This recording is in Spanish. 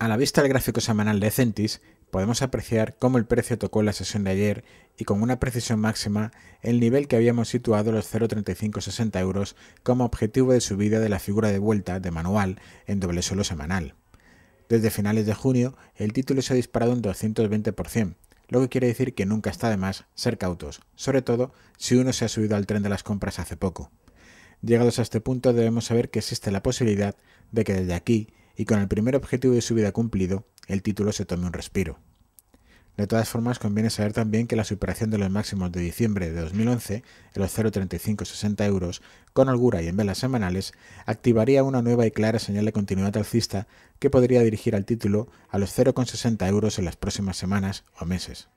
A la vista del gráfico semanal de Centis, podemos apreciar cómo el precio tocó en la sesión de ayer y con una precisión máxima el nivel que habíamos situado los 0,3560 euros como objetivo de subida de la figura de vuelta de manual en doble suelo semanal. Desde finales de junio, el título se ha disparado un 220%, lo que quiere decir que nunca está de más ser cautos, sobre todo si uno se ha subido al tren de las compras hace poco. Llegados a este punto debemos saber que existe la posibilidad de que desde aquí y con el primer objetivo de su vida cumplido, el título se tome un respiro. De todas formas, conviene saber también que la superación de los máximos de diciembre de 2011, en los 0,3560 euros, con holgura y en velas semanales, activaría una nueva y clara señal de continuidad alcista que podría dirigir al título a los 0,60 euros en las próximas semanas o meses.